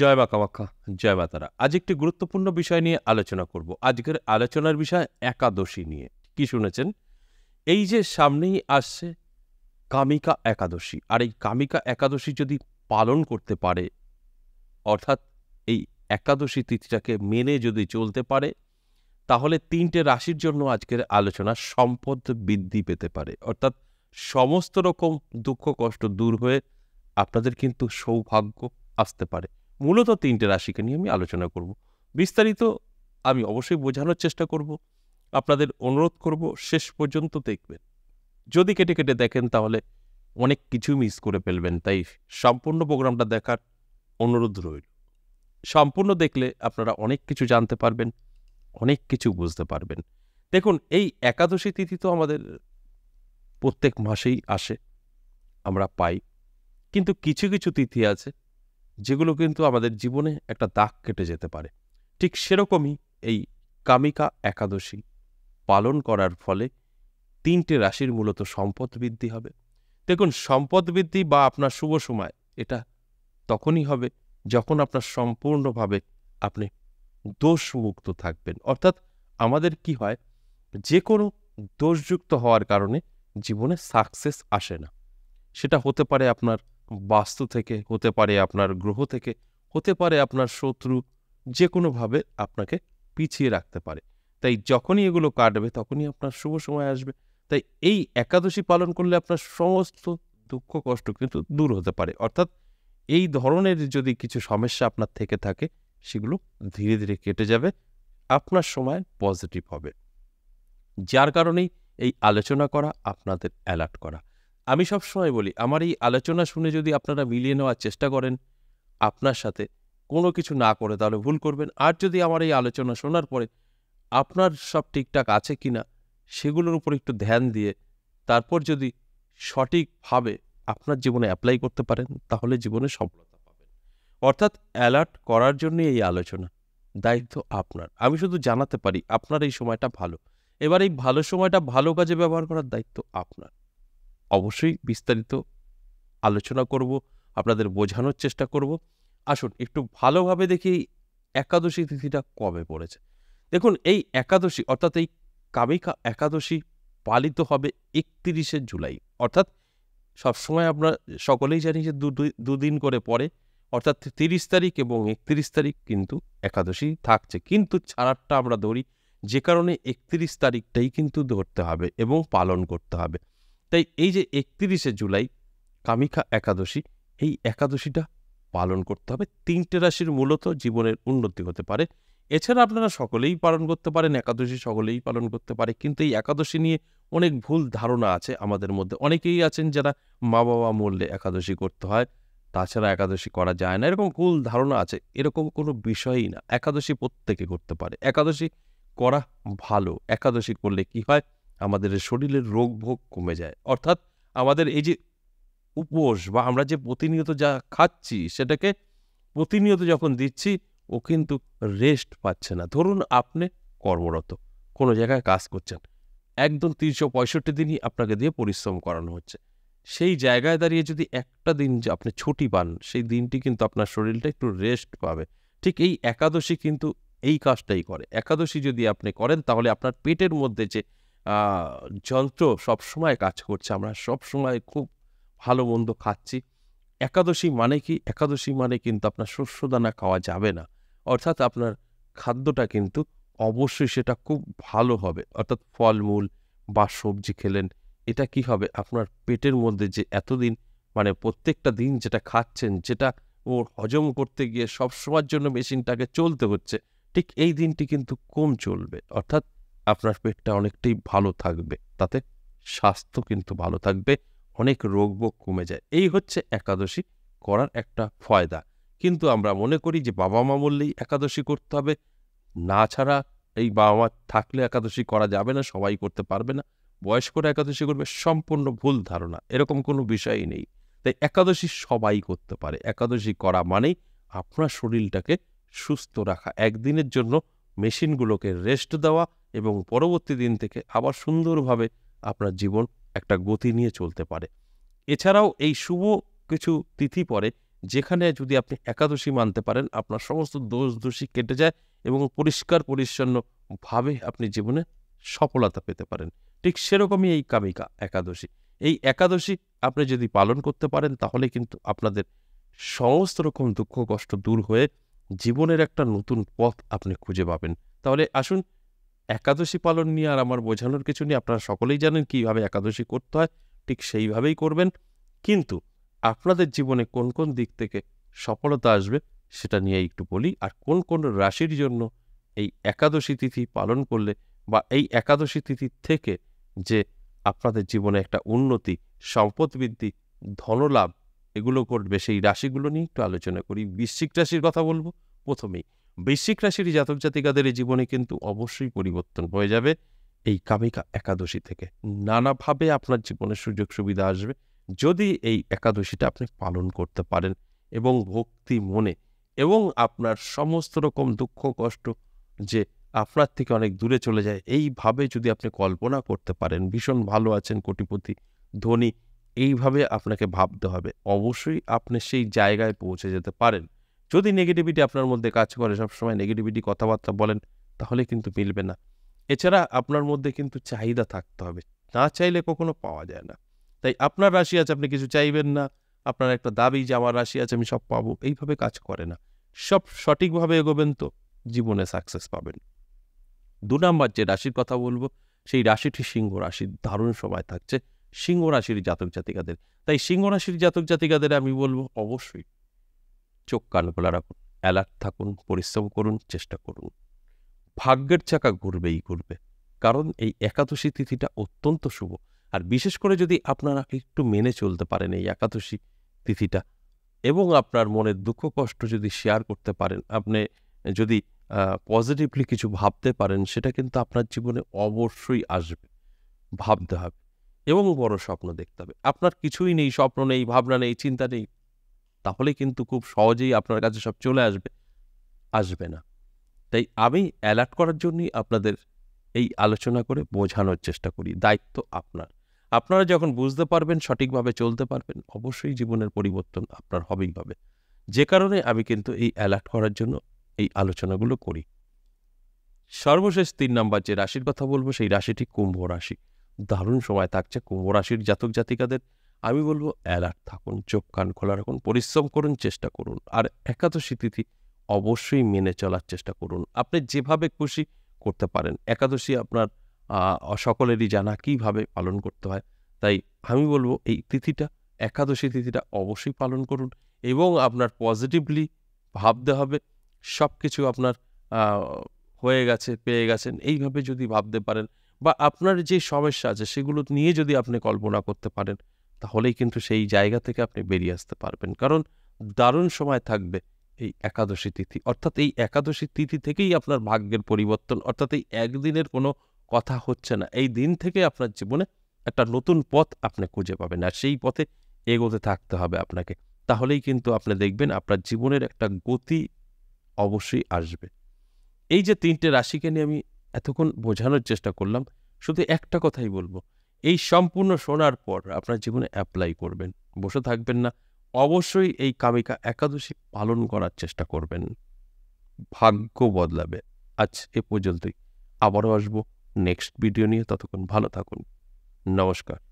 জয় বা কামাক্ষা জয় বা তারা আজ একটি গুরুত্বপূর্ণ বিষয় নিয়ে আলোচনা করব আজকের আলোচনার বিষয় একাদশী নিয়ে কি শুনেছেন এই যে সামনেই আসছে কামিকা একাদশী আর এই কামিকা একাদশী যদি পালন করতে পারে অর্থাৎ এই একাদশী তিথিটাকে মেনে যদি চলতে পারে তাহলে তিনটে রাশির জন্য আজকের আলোচনা সম্পদ বৃদ্ধি পেতে পারে অর্থাৎ সমস্ত রকম দুঃখ কষ্ট দূর হয়ে আপনাদের কিন্তু সৌভাগ্য আসতে পারে মূলত তিনটে রাশিকে নিয়ে আমি আলোচনা করব বিস্তারিত আমি অবশ্যই বোঝানোর চেষ্টা করব আপনাদের অনুরোধ করব শেষ পর্যন্ত দেখবেন যদি কেটে কেটে দেখেন তাহলে অনেক কিছু মিস করে ফেলবেন তাই সম্পূর্ণ প্রোগ্রামটা দেখার অনুরোধ রইল সম্পূর্ণ দেখলে আপনারা অনেক কিছু জানতে পারবেন অনেক কিছু বুঝতে পারবেন দেখুন এই একাদশী তিথি তো আমাদের প্রত্যেক মাসেই আসে আমরা পাই কিন্তু কিছু কিছু তিথি আছে যেগুলো কিন্তু আমাদের জীবনে একটা দাগ কেটে যেতে পারে ঠিক সেরকমই এই কামিকা একাদশী পালন করার ফলে তিনটে রাশির মূলত সম্পদ বৃদ্ধি হবে দেখুন সম্পদ বৃদ্ধি বা আপনার শুভ সময় এটা তখনই হবে যখন আপনার সম্পূর্ণভাবে আপনি দোষমুক্ত থাকবেন অর্থাৎ আমাদের কি হয় যে কোনো দোষযুক্ত হওয়ার কারণে জীবনে সাকসেস আসে না সেটা হতে পারে আপনার বাস্তু থেকে হতে পারে আপনার গ্রহ থেকে হতে পারে আপনার শত্রু যে কোনোভাবে আপনাকে পিছিয়ে রাখতে পারে তাই যখনই এগুলো কাটবে তখনই আপনার শুভ সময় আসবে তাই এই একাদশী পালন করলে আপনার সমস্ত দুঃখ কষ্ট কিন্তু দূর হতে পারে অর্থাৎ এই ধরনের যদি কিছু সমস্যা আপনার থেকে থাকে সেগুলো ধীরে ধীরে কেটে যাবে আপনার সময় পজিটিভ হবে যার কারণেই এই আলোচনা করা আপনাদের অ্যালার্ট করা আমি সব সময় বলি আমার এই আলোচনা শুনে যদি আপনারা মিলিয়ে নেওয়ার চেষ্টা করেন আপনার সাথে কোনো কিছু না করে তাহলে ভুল করবেন আর যদি আমার এই আলোচনা শোনার পরে আপনার সব ঠিকঠাক আছে কি না সেগুলোর উপর একটু ধ্যান দিয়ে তারপর যদি সঠিকভাবে আপনার জীবনে অ্যাপ্লাই করতে পারেন তাহলে জীবনে সফলতা পাবেন অর্থাৎ অ্যালার্ট করার জন্য এই আলোচনা দায়িত্ব আপনার আমি শুধু জানাতে পারি আপনার এই সময়টা ভালো এবার এই ভালো সময়টা ভালো কাজে ব্যবহার করার দায়িত্ব আপনার অবশ্যই বিস্তারিত আলোচনা করব আপনাদের বোঝানোর চেষ্টা করব আসুন একটু ভালোভাবে দেখি এই একাদশী তিথিটা কবে পড়েছে দেখুন এই একাদশী অর্থাৎ এই কামিকা একাদশী পালিত হবে একত্রিশে জুলাই অর্থাৎ সবসময় আমরা সকলেই জানি যে দুদিন করে পরে অর্থাৎ তিরিশ তারিখ এবং একত্রিশ তারিখ কিন্তু একাদশী থাকছে কিন্তু ছাড়াটা আমরা ধরি যে কারণে একত্রিশ তারিখটাই কিন্তু ধরতে হবে এবং পালন করতে হবে তাই এই যে একত্রিশে জুলাই কামিকা একাদশী এই একাদশীটা পালন করতে হবে তিনটে রাশির মূলত জীবনের উন্নতি হতে পারে এছাড়া আপনারা সকলেই পালন করতে পারেন একাদশী সকলেই পালন করতে পারে কিন্তু এই একাদশী নিয়ে অনেক ভুল ধারণা আছে আমাদের মধ্যে অনেকেই আছেন যারা মা বাবা মূল্যে একাদশী করতে হয় তাছাড়া একাদশী করা যায় না এরকম ভুল ধারণা আছে এরকম কোনো বিষয়ই না একাদশী প্রত্যেকে করতে পারে একাদশী করা ভালো একাদশী করলে কি হয় আমাদের শরীরের রোগ ভোগ কমে যায় অর্থাৎ আমাদের এই যে উপোস বা আমরা যে প্রতিনিয়ত যা খাচ্ছি সেটাকে প্রতিনিয়ত যখন দিচ্ছি ও কিন্তু রেস্ট পাচ্ছে না ধরুন আপনি কর্মরত কোনো জায়গায় কাজ করছেন একদম তিনশো পঁয়ষট্টি দিনই আপনাকে দিয়ে পরিশ্রম করানো হচ্ছে সেই জায়গায় দাঁড়িয়ে যদি একটা দিন যে আপনি ছুটি পান সেই দিনটি কিন্তু আপনার শরীরটা একটু রেস্ট পাবে ঠিক এই একাদশী কিন্তু এই কাজটাই করে একাদশী যদি আপনি করেন তাহলে আপনার পেটের মধ্যে যে যন্ত্র সবসময় কাজ করছে আমরা সবসময় খুব ভালো মন্দ খাচ্ছি একাদশী মানে কি একাদশী মানে কিন্তু আপনার শস্যদানা খাওয়া যাবে না অর্থাৎ আপনার খাদ্যটা কিন্তু অবশ্যই সেটা খুব ভালো হবে অর্থাৎ ফলমূল বা সবজি খেলেন এটা কি হবে আপনার পেটের মধ্যে যে এতদিন মানে প্রত্যেকটা দিন যেটা খাচ্ছেন যেটা ওর হজম করতে গিয়ে সবসময়ের জন্য মেশিনটাকে চলতে হচ্ছে ঠিক এই দিনটি কিন্তু কম চলবে অর্থাৎ আপনার পেটটা অনেকটাই ভালো থাকবে তাতে স্বাস্থ্য কিন্তু ভালো থাকবে অনেক রোগবোগ কমে যায় এই হচ্ছে একাদশী করার একটা ফয়দা কিন্তু আমরা মনে করি যে বাবা মা বললেই একাদশী করতে হবে না ছাড়া এই বাবা মা থাকলে একাদশী করা যাবে না সবাই করতে পারবে না বয়স্করা একাদশী করবে সম্পূর্ণ ভুল ধারণা এরকম কোনো বিষয়ই নেই তাই একাদশী সবাই করতে পারে একাদশী করা মানেই আপনার শরীরটাকে সুস্থ রাখা একদিনের জন্য মেশিনগুলোকে রেস্ট দেওয়া এবং পরবর্তী দিন থেকে আবার সুন্দরভাবে আপনার জীবন একটা গতি নিয়ে চলতে পারে এছাড়াও এই শুভ কিছু তিথি পরে যেখানে যদি আপনি একাদশী মানতে পারেন আপনার সমস্ত দোষ দোষী কেটে যায় এবং পরিষ্কার পরিচ্ছন্নভাবে আপনি জীবনে সফলতা পেতে পারেন ঠিক সেরকমই এই কামিকা একাদশী এই একাদশী আপনি যদি পালন করতে পারেন তাহলে কিন্তু আপনাদের সমস্ত রকম দুঃখ কষ্ট দূর হয়ে জীবনের একটা নতুন পথ আপনি খুঁজে পাবেন তাহলে আসুন একাদশী পালন নিয়ে আর আমার বোঝানোর কিছু নেই আপনারা সকলেই জানেন কীভাবে একাদশী করতে হয় ঠিক সেইভাবেই করবেন কিন্তু আপনাদের জীবনে কোন কোন দিক থেকে সফলতা আসবে সেটা নিয়ে একটু বলি আর কোন কোন রাশির জন্য এই একাদশী তিথি পালন করলে বা এই একাদশী তিথি থেকে যে আপনাদের জীবনে একটা উন্নতি সম্পদ বৃদ্ধি ধনলাভ এগুলো করবে সেই রাশিগুলো নিয়ে একটু আলোচনা করি বৃশ্চিক রাশির কথা বলবো প্রথমেই বৃশ্চিক রাশির জাতক জাতিকাদের এই জীবনে কিন্তু অবশ্যই পরিবর্তন হয়ে যাবে এই কামিকা একাদশী থেকে নানাভাবে আপনার জীবনের সুযোগ সুবিধা আসবে যদি এই একাদশীটা আপনি পালন করতে পারেন এবং ভক্তি মনে এবং আপনার সমস্ত রকম দুঃখ কষ্ট যে আপনার থেকে অনেক দূরে চলে যায় এইভাবে যদি আপনি কল্পনা করতে পারেন ভীষণ ভালো আছেন কোটিপতি ধনী এইভাবে আপনাকে ভাবতে হবে অবশ্যই আপনি সেই জায়গায় পৌঁছে যেতে পারেন যদি নেগেটিভিটি আপনার মধ্যে কাজ করে সবসময় নেগেটিভিটি কথাবার্তা বলেন তাহলে কিন্তু মিলবে না এছাড়া আপনার মধ্যে কিন্তু চাহিদা থাকতে হবে না চাইলে কখনো পাওয়া যায় না তাই আপনার রাশি আছে আপনি কিছু চাইবেন না আপনার একটা দাবি যে আমার রাশি আছে আমি সব পাবো এইভাবে কাজ করে না সব সঠিকভাবে এগোবেন তো জীবনে সাকসেস পাবেন দু নম্বর যে রাশির কথা বলবো সেই রাশিটি সিংহ রাশির দারুণ সময় থাকছে সিংহ রাশির জাতক জাতিকাদের তাই সিংহ রাশির জাতক জাতিকাদের আমি বলবো অবশ্যই চোখ কান খোলা রাখুন অ্যালার্ট থাকুন পরিশ্রম করুন চেষ্টা করুন ভাগ্যের চাকা ঘুরবেই ঘুরবে কারণ এই একাদশী তিথিটা অত্যন্ত শুভ আর বিশেষ করে যদি আপনারা একটু মেনে চলতে পারেন এই একাদশী তিথিটা এবং আপনার মনের দুঃখ কষ্ট যদি শেয়ার করতে পারেন আপনি যদি পজিটিভলি কিছু ভাবতে পারেন সেটা কিন্তু আপনার জীবনে অবশ্যই আসবে ভাবতে হবে এবং বড় স্বপ্ন দেখতে হবে আপনার কিছুই নেই স্বপ্ন নেই ভাবনা নেই চিন্তা নেই তাহলে কিন্তু খুব সহজেই আপনার কাছে সব চলে আসবে আসবে না তাই আমি অ্যালার্ট করার জন্যই আপনাদের এই আলোচনা করে বোঝানোর চেষ্টা করি দায়িত্ব আপনার আপনারা যখন বুঝতে পারবেন সঠিকভাবে চলতে পারবেন অবশ্যই জীবনের পরিবর্তন আপনার হবেই হবে যে কারণে আমি কিন্তু এই অ্যালার্ট করার জন্য এই আলোচনাগুলো করি সর্বশেষ তিন নাম্বার যে রাশির কথা বলবো সেই রাশিটি কুম্ভ রাশি দারুণ সময় থাকছে কুম্ভ রাশির জাতক জাতিকাদের আমি বলবো অ্যালার্ট থাকুন চোখ কান খোলা রাখুন পরিশ্রম করুন চেষ্টা করুন আর একাদশী তিথি অবশ্যই মেনে চলার চেষ্টা করুন আপনি যেভাবে খুশি করতে পারেন একাদশী আপনার সকলেরই জানা কীভাবে পালন করতে হয় তাই আমি বলবো এই তিথিটা একাদশী তিথিটা অবশ্যই পালন করুন এবং আপনার পজিটিভলি ভাবতে হবে সব কিছু আপনার হয়ে গেছে পেয়ে গেছেন এইভাবে যদি ভাবতে পারেন বা আপনার যে সমস্যা আছে সেগুলো নিয়ে যদি আপনি কল্পনা করতে পারেন তাহলেই কিন্তু সেই জায়গা থেকে আপনি বেরিয়ে আসতে পারবেন কারণ দারুণ সময় থাকবে এই একাদশী তিথি অর্থাৎ এই একাদশী তিথি থেকেই আপনার ভাগ্যের পরিবর্তন অর্থাৎ এই একদিনের কোনো কথা হচ্ছে না এই দিন থেকে আপনার জীবনে একটা নতুন পথ আপনি খুঁজে পাবেন আর সেই পথে এগোতে থাকতে হবে আপনাকে তাহলেই কিন্তু আপনি দেখবেন আপনার জীবনের একটা গতি অবশ্যই আসবে এই যে তিনটে রাশিকে নিয়ে আমি এতক্ষণ বোঝানোর চেষ্টা করলাম শুধু একটা কথাই বলবো এই সম্পূর্ণ শোনার পর আপনার জীবনে অ্যাপ্লাই করবেন বসে থাকবেন না অবশ্যই এই কামিকা একাদশী পালন করার চেষ্টা করবেন ভাগ্য বদলাবে আজ এ পর্যন্তই আবারও আসবো নেক্সট ভিডিও নিয়ে ততক্ষণ ভালো থাকুন নমস্কার